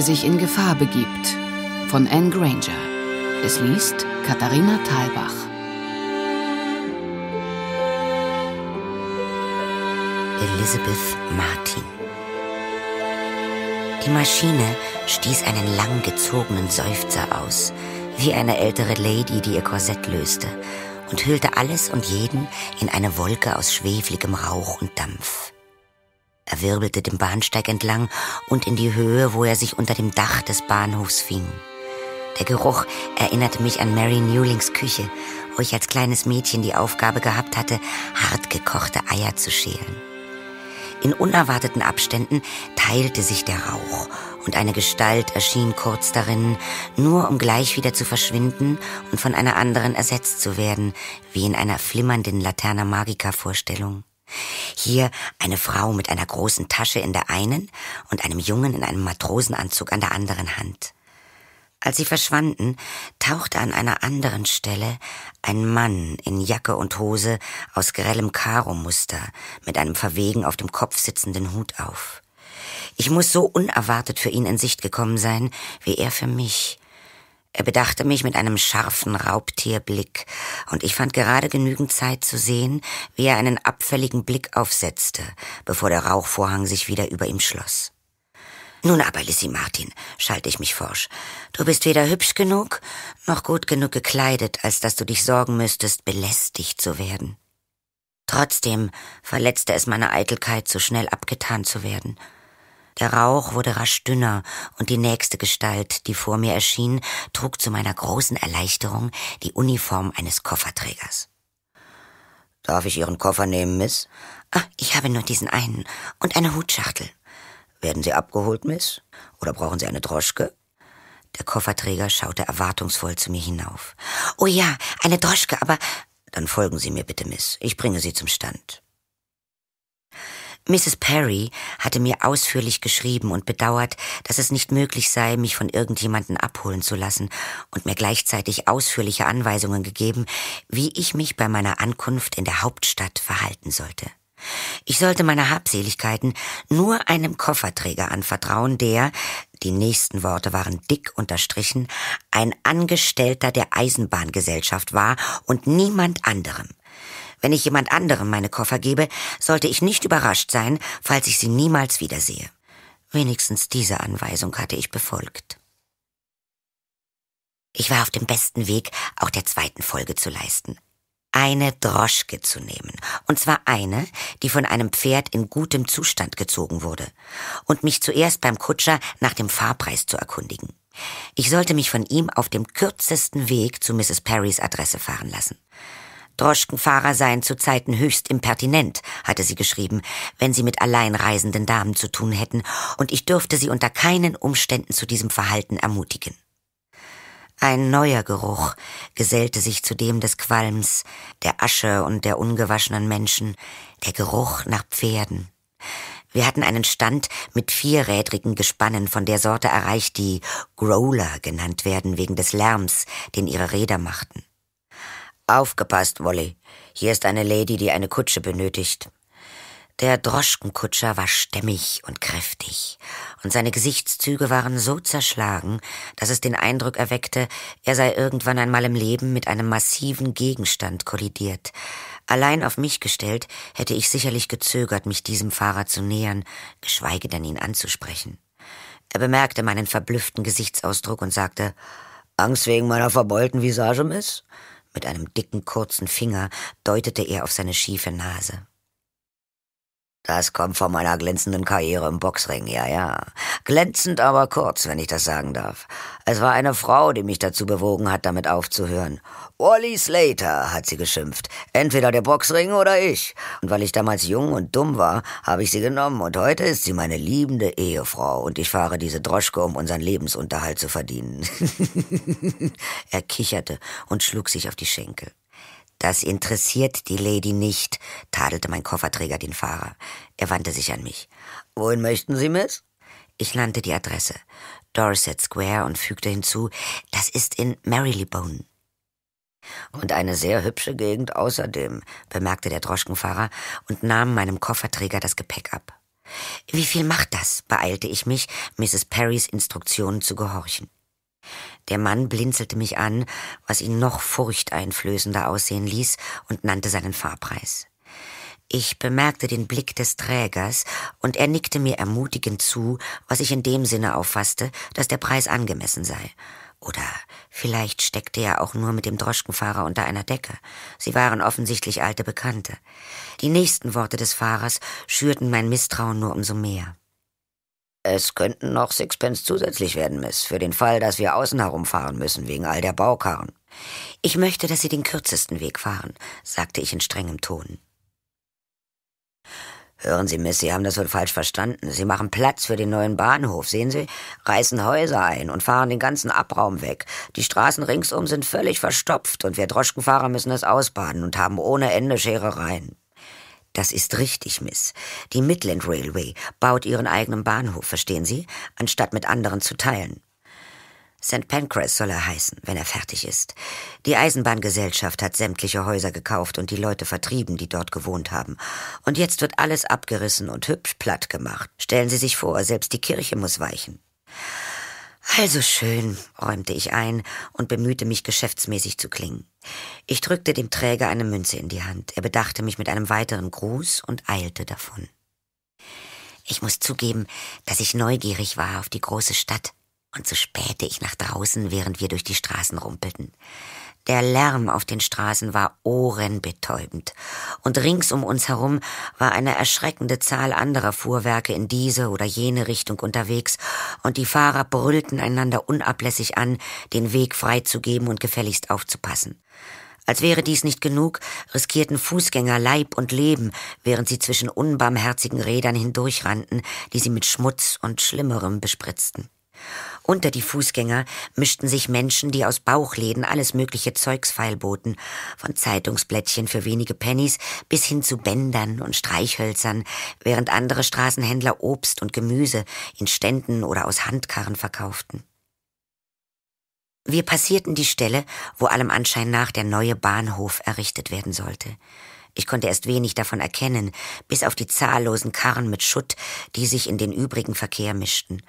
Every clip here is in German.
der sich in Gefahr begibt. Von Anne Granger. Es liest Katharina Thalbach. Elizabeth Martin. Die Maschine stieß einen langgezogenen Seufzer aus, wie eine ältere Lady, die ihr Korsett löste, und hüllte alles und jeden in eine Wolke aus schwefligem Rauch und Dampf. Er wirbelte den Bahnsteig entlang und in die Höhe, wo er sich unter dem Dach des Bahnhofs fing. Der Geruch erinnerte mich an Mary Newlings Küche, wo ich als kleines Mädchen die Aufgabe gehabt hatte, hart gekochte Eier zu schälen. In unerwarteten Abständen teilte sich der Rauch und eine Gestalt erschien kurz darin, nur um gleich wieder zu verschwinden und von einer anderen ersetzt zu werden, wie in einer flimmernden Laterna Magica Vorstellung. Hier eine Frau mit einer großen Tasche in der einen und einem Jungen in einem Matrosenanzug an der anderen Hand. Als sie verschwanden, tauchte an einer anderen Stelle ein Mann in Jacke und Hose aus grellem Karo-Muster mit einem verwegen auf dem Kopf sitzenden Hut auf. Ich muss so unerwartet für ihn in Sicht gekommen sein, wie er für mich. Er bedachte mich mit einem scharfen Raubtierblick, und ich fand gerade genügend Zeit zu sehen, wie er einen abfälligen Blick aufsetzte, bevor der Rauchvorhang sich wieder über ihm schloss. Nun aber, Lissy Martin, schalte ich mich forsch. Du bist weder hübsch genug, noch gut genug gekleidet, als dass du dich sorgen müsstest, belästigt zu werden. Trotzdem verletzte es meine Eitelkeit, so schnell abgetan zu werden. Der Rauch wurde rasch dünner, und die nächste Gestalt, die vor mir erschien, trug zu meiner großen Erleichterung die Uniform eines Kofferträgers. Darf ich Ihren Koffer nehmen, Miss? Ach, ich habe nur diesen einen und eine Hutschachtel. Werden Sie abgeholt, Miss? Oder brauchen Sie eine Droschke? Der Kofferträger schaute erwartungsvoll zu mir hinauf. Oh ja, eine Droschke, aber. Dann folgen Sie mir bitte, Miss. Ich bringe Sie zum Stand. Mrs. Perry hatte mir ausführlich geschrieben und bedauert, dass es nicht möglich sei, mich von irgendjemanden abholen zu lassen und mir gleichzeitig ausführliche Anweisungen gegeben, wie ich mich bei meiner Ankunft in der Hauptstadt verhalten sollte. Ich sollte meine Habseligkeiten nur einem Kofferträger anvertrauen, der, die nächsten Worte waren dick unterstrichen, ein Angestellter der Eisenbahngesellschaft war und niemand anderem. Wenn ich jemand anderem meine Koffer gebe, sollte ich nicht überrascht sein, falls ich sie niemals wiedersehe. Wenigstens diese Anweisung hatte ich befolgt. Ich war auf dem besten Weg, auch der zweiten Folge zu leisten. Eine Droschke zu nehmen, und zwar eine, die von einem Pferd in gutem Zustand gezogen wurde, und mich zuerst beim Kutscher nach dem Fahrpreis zu erkundigen. Ich sollte mich von ihm auf dem kürzesten Weg zu Mrs. Perrys Adresse fahren lassen. Droschkenfahrer seien zu Zeiten höchst impertinent, hatte sie geschrieben, wenn sie mit alleinreisenden Damen zu tun hätten, und ich dürfte sie unter keinen Umständen zu diesem Verhalten ermutigen. Ein neuer Geruch gesellte sich zu dem des Qualms, der Asche und der ungewaschenen Menschen, der Geruch nach Pferden. Wir hatten einen Stand mit vierrädrigen Gespannen von der Sorte erreicht, die Growler genannt werden wegen des Lärms, den ihre Räder machten. Aufgepasst, Wolli. Hier ist eine Lady, die eine Kutsche benötigt. Der Droschkenkutscher war stämmig und kräftig, und seine Gesichtszüge waren so zerschlagen, dass es den Eindruck erweckte, er sei irgendwann einmal im Leben mit einem massiven Gegenstand kollidiert. Allein auf mich gestellt, hätte ich sicherlich gezögert, mich diesem Fahrer zu nähern, geschweige denn ihn anzusprechen. Er bemerkte meinen verblüfften Gesichtsausdruck und sagte Angst wegen meiner verbeulten Visage, Miss? Mit einem dicken, kurzen Finger deutete er auf seine schiefe Nase. Das kommt von meiner glänzenden Karriere im Boxring, ja, ja. Glänzend, aber kurz, wenn ich das sagen darf. Es war eine Frau, die mich dazu bewogen hat, damit aufzuhören. Wally Slater, hat sie geschimpft. Entweder der Boxring oder ich. Und weil ich damals jung und dumm war, habe ich sie genommen und heute ist sie meine liebende Ehefrau und ich fahre diese Droschke, um unseren Lebensunterhalt zu verdienen. er kicherte und schlug sich auf die Schenkel. Das interessiert die Lady nicht, tadelte mein Kofferträger den Fahrer. Er wandte sich an mich. Wohin möchten Sie, Miss? Ich nannte die Adresse. Dorset Square und fügte hinzu, das ist in Marylebone. Und eine sehr hübsche Gegend außerdem, bemerkte der Droschkenfahrer und nahm meinem Kofferträger das Gepäck ab. Wie viel macht das? beeilte ich mich, Mrs. Perrys Instruktionen zu gehorchen. Der Mann blinzelte mich an, was ihn noch furchteinflößender aussehen ließ, und nannte seinen Fahrpreis. Ich bemerkte den Blick des Trägers, und er nickte mir ermutigend zu, was ich in dem Sinne auffasste, dass der Preis angemessen sei. Oder vielleicht steckte er auch nur mit dem Droschkenfahrer unter einer Decke. Sie waren offensichtlich alte Bekannte. Die nächsten Worte des Fahrers schürten mein Misstrauen nur umso mehr. Es könnten noch Sixpence zusätzlich werden, Miss, für den Fall, dass wir außen herumfahren müssen, wegen all der Baukarren. Ich möchte, dass Sie den kürzesten Weg fahren, sagte ich in strengem Ton. Hören Sie, Miss, Sie haben das wohl falsch verstanden. Sie machen Platz für den neuen Bahnhof, sehen Sie? Reißen Häuser ein und fahren den ganzen Abraum weg. Die Straßen ringsum sind völlig verstopft und wir Droschkenfahrer müssen es ausbaden und haben ohne Ende Scherereien. Das ist richtig, Miss. Die Midland Railway baut ihren eigenen Bahnhof, verstehen Sie, anstatt mit anderen zu teilen. St. Pancras soll er heißen, wenn er fertig ist. Die Eisenbahngesellschaft hat sämtliche Häuser gekauft und die Leute vertrieben, die dort gewohnt haben. Und jetzt wird alles abgerissen und hübsch platt gemacht. Stellen Sie sich vor, selbst die Kirche muss weichen. Also schön, räumte ich ein und bemühte mich geschäftsmäßig zu klingen. Ich drückte dem Träger eine Münze in die Hand. Er bedachte mich mit einem weiteren Gruß und eilte davon. Ich muss zugeben, dass ich neugierig war auf die große Stadt, und so spähte ich nach draußen, während wir durch die Straßen rumpelten. Der Lärm auf den Straßen war ohrenbetäubend, und rings um uns herum war eine erschreckende Zahl anderer Fuhrwerke in diese oder jene Richtung unterwegs, und die Fahrer brüllten einander unablässig an, den Weg freizugeben und gefälligst aufzupassen. Als wäre dies nicht genug, riskierten Fußgänger Leib und Leben, während sie zwischen unbarmherzigen Rädern hindurchrannten, die sie mit Schmutz und Schlimmerem bespritzten. Unter die Fußgänger mischten sich Menschen, die aus Bauchläden alles mögliche Zeugs feilboten, von Zeitungsblättchen für wenige Pennies bis hin zu Bändern und Streichhölzern, während andere Straßenhändler Obst und Gemüse in Ständen oder aus Handkarren verkauften. Wir passierten die Stelle, wo allem Anschein nach der neue Bahnhof errichtet werden sollte. Ich konnte erst wenig davon erkennen, bis auf die zahllosen Karren mit Schutt, die sich in den übrigen Verkehr mischten.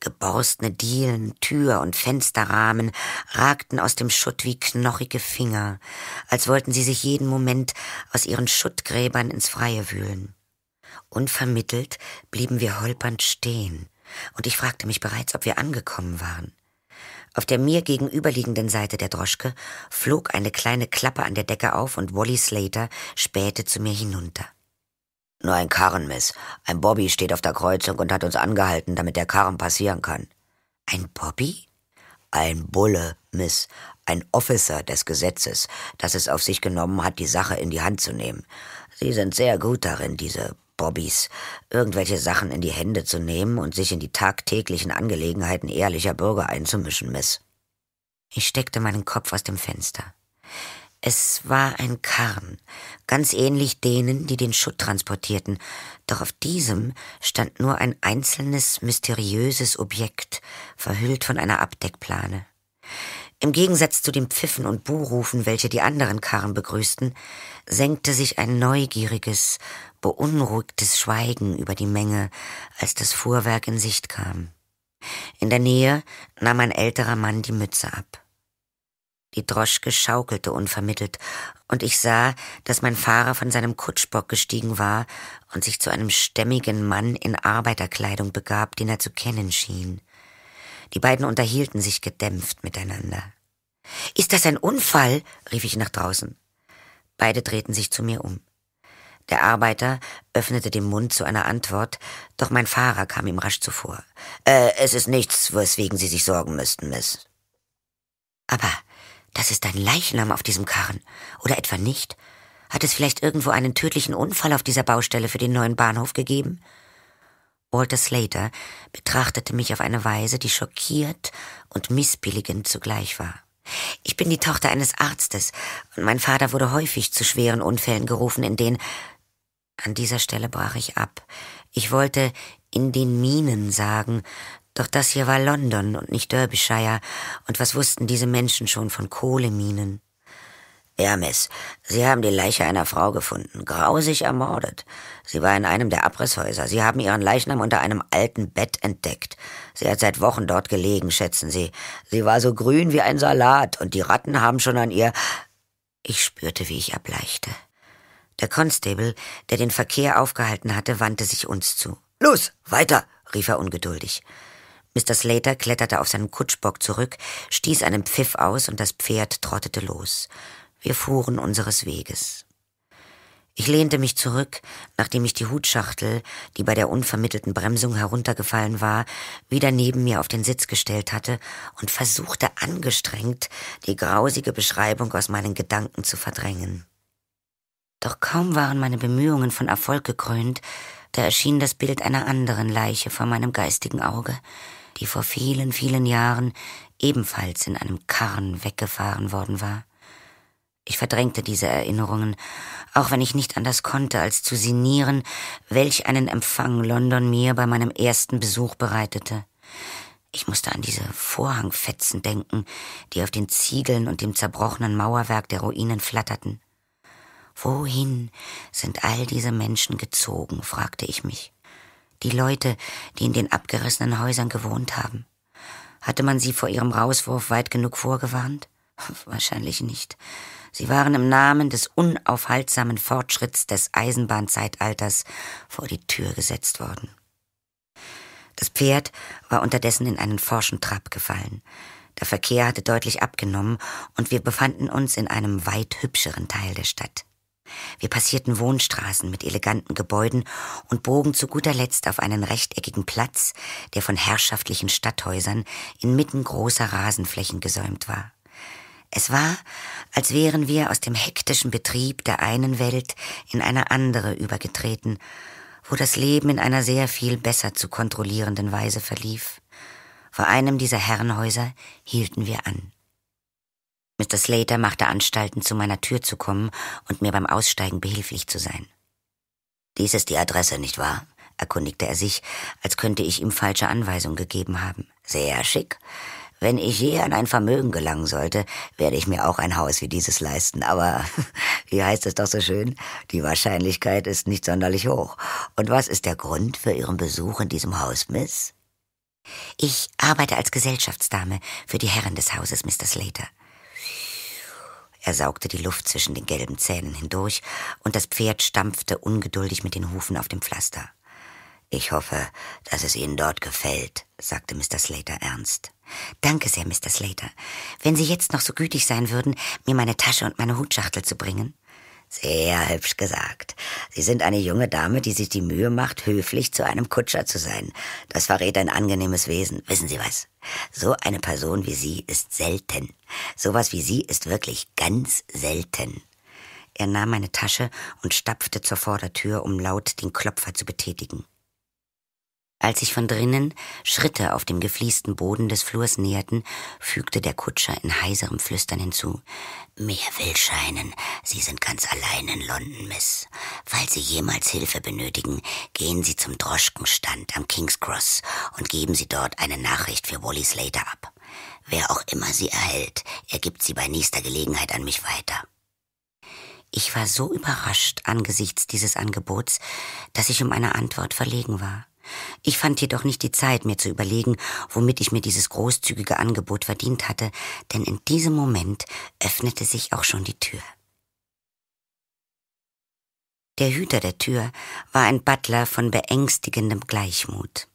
Geborstene Dielen, Tür und Fensterrahmen ragten aus dem Schutt wie knochige Finger, als wollten sie sich jeden Moment aus ihren Schuttgräbern ins Freie wühlen. Unvermittelt blieben wir holpernd stehen, und ich fragte mich bereits, ob wir angekommen waren. Auf der mir gegenüberliegenden Seite der Droschke flog eine kleine Klappe an der Decke auf und Wally Slater spähte zu mir hinunter. Nur ein Karren, Miss. Ein Bobby steht auf der Kreuzung und hat uns angehalten, damit der Karren passieren kann. Ein Bobby? Ein Bulle, Miss. Ein Officer des Gesetzes, das es auf sich genommen hat, die Sache in die Hand zu nehmen. Sie sind sehr gut darin, diese Bobbys, irgendwelche Sachen in die Hände zu nehmen und sich in die tagtäglichen Angelegenheiten ehrlicher Bürger einzumischen, Miss. Ich steckte meinen Kopf aus dem Fenster. Es war ein Karren, ganz ähnlich denen, die den Schutt transportierten, doch auf diesem stand nur ein einzelnes mysteriöses Objekt, verhüllt von einer Abdeckplane. Im Gegensatz zu den Pfiffen und Buhrufen, welche die anderen Karren begrüßten, senkte sich ein neugieriges, beunruhigtes Schweigen über die Menge, als das Fuhrwerk in Sicht kam. In der Nähe nahm ein älterer Mann die Mütze ab. Die Droschke schaukelte unvermittelt, und ich sah, dass mein Fahrer von seinem Kutschbock gestiegen war und sich zu einem stämmigen Mann in Arbeiterkleidung begab, den er zu kennen schien. Die beiden unterhielten sich gedämpft miteinander. Ist das ein Unfall? rief ich nach draußen. Beide drehten sich zu mir um. Der Arbeiter öffnete den Mund zu einer Antwort, doch mein Fahrer kam ihm rasch zuvor. Äh, es ist nichts, weswegen Sie sich sorgen müssten, Miss. Aber das ist ein Leichnam auf diesem Karren. Oder etwa nicht? Hat es vielleicht irgendwo einen tödlichen Unfall auf dieser Baustelle für den neuen Bahnhof gegeben? Walter Slater betrachtete mich auf eine Weise, die schockiert und missbilligend zugleich war. Ich bin die Tochter eines Arztes und mein Vater wurde häufig zu schweren Unfällen gerufen, in denen an dieser Stelle brach ich ab. Ich wollte in den Minen sagen, doch das hier war London und nicht Derbyshire, und was wussten diese Menschen schon von Kohleminen? Ja, Miss, Sie haben die Leiche einer Frau gefunden, grausig ermordet. Sie war in einem der Abrisshäuser. Sie haben ihren Leichnam unter einem alten Bett entdeckt. Sie hat seit Wochen dort gelegen, schätzen Sie. Sie war so grün wie ein Salat, und die Ratten haben schon an ihr. Ich spürte, wie ich erbleichte. Der Constable, der den Verkehr aufgehalten hatte, wandte sich uns zu. Los, weiter, rief er ungeduldig. Mr. Slater kletterte auf seinen Kutschbock zurück, stieß einen Pfiff aus und das Pferd trottete los. Wir fuhren unseres Weges. Ich lehnte mich zurück, nachdem ich die Hutschachtel, die bei der unvermittelten Bremsung heruntergefallen war, wieder neben mir auf den Sitz gestellt hatte und versuchte angestrengt, die grausige Beschreibung aus meinen Gedanken zu verdrängen. Doch kaum waren meine Bemühungen von Erfolg gekrönt, da erschien das Bild einer anderen Leiche vor meinem geistigen Auge, die vor vielen, vielen Jahren ebenfalls in einem Karren weggefahren worden war. Ich verdrängte diese Erinnerungen, auch wenn ich nicht anders konnte, als zu sinnieren, welch einen Empfang London mir bei meinem ersten Besuch bereitete. Ich musste an diese Vorhangfetzen denken, die auf den Ziegeln und dem zerbrochenen Mauerwerk der Ruinen flatterten. Wohin sind all diese Menschen gezogen? fragte ich mich die Leute, die in den abgerissenen Häusern gewohnt haben. Hatte man sie vor ihrem Rauswurf weit genug vorgewarnt? Wahrscheinlich nicht. Sie waren im Namen des unaufhaltsamen Fortschritts des Eisenbahnzeitalters vor die Tür gesetzt worden. Das Pferd war unterdessen in einen forschen Trab gefallen. Der Verkehr hatte deutlich abgenommen und wir befanden uns in einem weit hübscheren Teil der Stadt. Wir passierten Wohnstraßen mit eleganten Gebäuden und bogen zu guter Letzt auf einen rechteckigen Platz, der von herrschaftlichen Stadthäusern inmitten großer Rasenflächen gesäumt war. Es war, als wären wir aus dem hektischen Betrieb der einen Welt in eine andere übergetreten, wo das Leben in einer sehr viel besser zu kontrollierenden Weise verlief. Vor einem dieser Herrenhäuser hielten wir an. Mr. Slater machte Anstalten, zu meiner Tür zu kommen und mir beim Aussteigen behilflich zu sein. Dies ist die Adresse, nicht wahr? erkundigte er sich, als könnte ich ihm falsche Anweisungen gegeben haben. Sehr schick. Wenn ich je an ein Vermögen gelangen sollte, werde ich mir auch ein Haus wie dieses leisten. Aber wie heißt es doch so schön? Die Wahrscheinlichkeit ist nicht sonderlich hoch. Und was ist der Grund für Ihren Besuch in diesem Haus, Miss? Ich arbeite als Gesellschaftsdame für die Herren des Hauses, Mr. Slater. Er saugte die Luft zwischen den gelben Zähnen hindurch, und das Pferd stampfte ungeduldig mit den Hufen auf dem Pflaster. Ich hoffe, dass es Ihnen dort gefällt, sagte Mr. Slater ernst. Danke sehr, Mr. Slater. Wenn Sie jetzt noch so gütig sein würden, mir meine Tasche und meine Hutschachtel zu bringen. Sehr hübsch gesagt. Sie sind eine junge Dame, die sich die Mühe macht, höflich zu einem Kutscher zu sein. Das verrät ein angenehmes Wesen. Wissen Sie was? So eine Person wie Sie ist selten. Sowas wie Sie ist wirklich ganz selten. Er nahm eine Tasche und stapfte zur Vordertür, um laut den Klopfer zu betätigen. Als sich von drinnen Schritte auf dem gefliesten Boden des Flurs näherten, fügte der Kutscher in heiserem Flüstern hinzu Mir will scheinen, Sie sind ganz allein in London, Miss. Falls Sie jemals Hilfe benötigen, gehen Sie zum Droschkenstand am King's Cross und geben Sie dort eine Nachricht für Wally Slater ab. Wer auch immer sie erhält, er gibt sie bei nächster Gelegenheit an mich weiter. Ich war so überrascht angesichts dieses Angebots, dass ich um eine Antwort verlegen war. Ich fand jedoch nicht die Zeit, mir zu überlegen, womit ich mir dieses großzügige Angebot verdient hatte, denn in diesem Moment öffnete sich auch schon die Tür. Der Hüter der Tür war ein Butler von beängstigendem Gleichmut.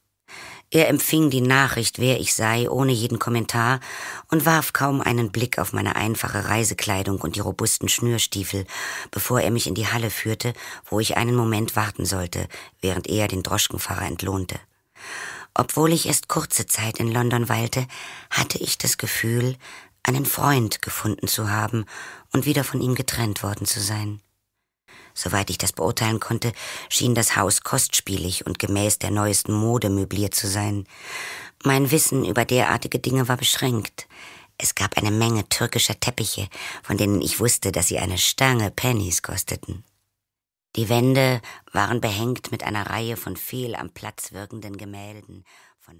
Er empfing die Nachricht, wer ich sei, ohne jeden Kommentar und warf kaum einen Blick auf meine einfache Reisekleidung und die robusten Schnürstiefel, bevor er mich in die Halle führte, wo ich einen Moment warten sollte, während er den Droschkenfahrer entlohnte. Obwohl ich erst kurze Zeit in London weilte, hatte ich das Gefühl, einen Freund gefunden zu haben und wieder von ihm getrennt worden zu sein. Soweit ich das beurteilen konnte, schien das Haus kostspielig und gemäß der neuesten Mode möbliert zu sein. Mein Wissen über derartige Dinge war beschränkt. Es gab eine Menge türkischer Teppiche, von denen ich wusste, dass sie eine Stange Pennies kosteten. Die Wände waren behängt mit einer Reihe von fehl am Platz wirkenden Gemälden von